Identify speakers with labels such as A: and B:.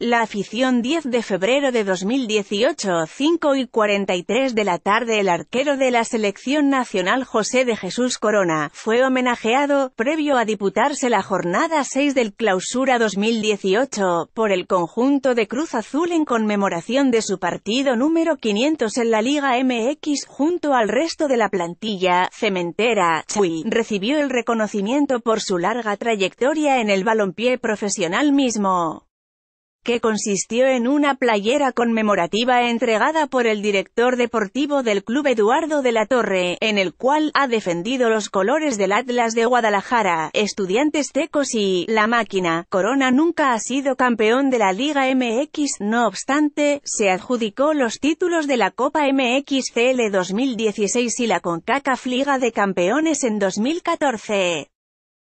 A: La afición 10 de febrero de 2018 5 y 43 de la tarde El arquero de la selección nacional José de Jesús Corona fue homenajeado, previo a diputarse la jornada 6 del clausura 2018, por el conjunto de Cruz Azul en conmemoración de su partido número 500 en la Liga MX junto al resto de la plantilla, Cementera, Chuy, recibió el reconocimiento por su larga trayectoria en el balompié profesional mismo que consistió en una playera conmemorativa entregada por el director deportivo del club Eduardo de la Torre, en el cual ha defendido los colores del Atlas de Guadalajara, Estudiantes Tecos y La Máquina. Corona nunca ha sido campeón de la Liga MX, no obstante, se adjudicó los títulos de la Copa MX CL 2016 y la CONCACAF Liga de Campeones en 2014.